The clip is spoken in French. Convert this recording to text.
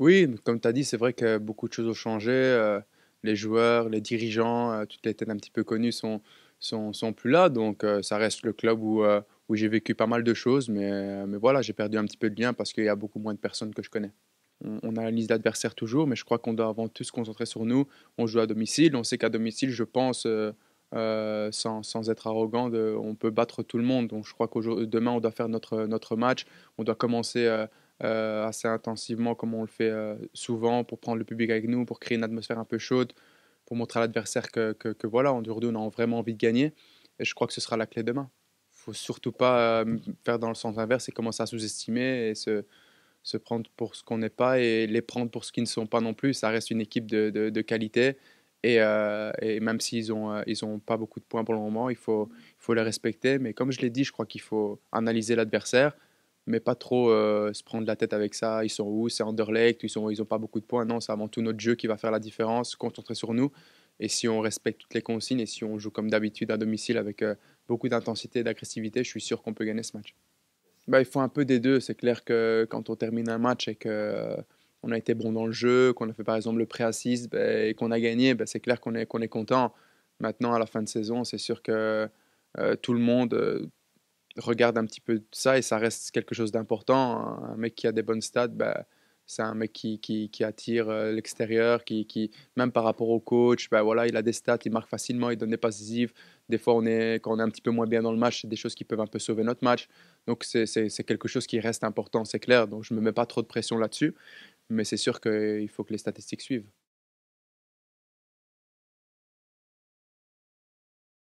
Oui, comme tu as dit, c'est vrai que beaucoup de choses ont changé. Euh, les joueurs, les dirigeants, euh, toutes les têtes un petit peu connues sont, sont, sont plus là. Donc, euh, ça reste le club où, où j'ai vécu pas mal de choses. Mais, mais voilà, j'ai perdu un petit peu de lien parce qu'il y a beaucoup moins de personnes que je connais. On, la analyse l'adversaire toujours, mais je crois qu'on doit avant tout se concentrer sur nous. On joue à domicile. On sait qu'à domicile, je pense. sans, sans, être arrogant, on peut battre tout le monde. Donc je crois que demain, on doit faire notre, notre match, on doit commencer à... Euh, assez intensivement comme on le fait euh, souvent pour prendre le public avec nous, pour créer une atmosphère un peu chaude, pour montrer à l'adversaire que, que, voilà, en on a vraiment envie de gagner. Et je crois que ce sera la clé demain. Il faut surtout pas euh, faire dans le sens inverse et commencer à sous-estimer et se, se, prendre pour ce qu'on n'est pas et les prendre pour ce qu'ils ne sont pas non plus. Ça reste une équipe de, de, qualité. Et, et même s'ils n'ont ils pas beaucoup de points pour le moment, il faut, il faut les respecter. Mais comme je l'ai dit, je crois qu'il faut analyser l'adversaire, mais pas trop euh, se prendre la tête avec ça. Ils sont où C'est underlake ils n'ont ils ont pas beaucoup de points. Non, c'est avant tout notre jeu qui va faire la différence, concentrer sur nous. Et si on respecte toutes les consignes et si on joue comme d'habitude à domicile avec euh, beaucoup d'intensité et d'agressivité, je suis sûr qu'on peut gagner ce match. Bah, il faut un peu des deux. C'est clair que quand on termine un match et qu'on euh, a été bon dans le jeu, qu'on a fait par exemple le pré assise bah, et qu'on a gagné, bah, c'est clair qu'on est, est content. Maintenant, à la fin de saison, c'est sûr que tout le monde, regarde un petit peu ça et ça reste quelque chose d'important. Un mec qui a des bonnes stats, bah, c'est un mec qui, qui, attire euh, l'extérieur, qui, même par rapport au coach, ben voilà, il a des stats, il marque facilement, il donne des passes Des fois, on est, quand on est un petit peu moins bien dans le match, c'est des choses qui peuvent un peu sauver notre match. Donc, c'est quelque chose qui reste important, c'est clair. Donc, je ne me mets pas trop de pression là-dessus. Mais c'est sûr qu'il faut que les statistiques suivent.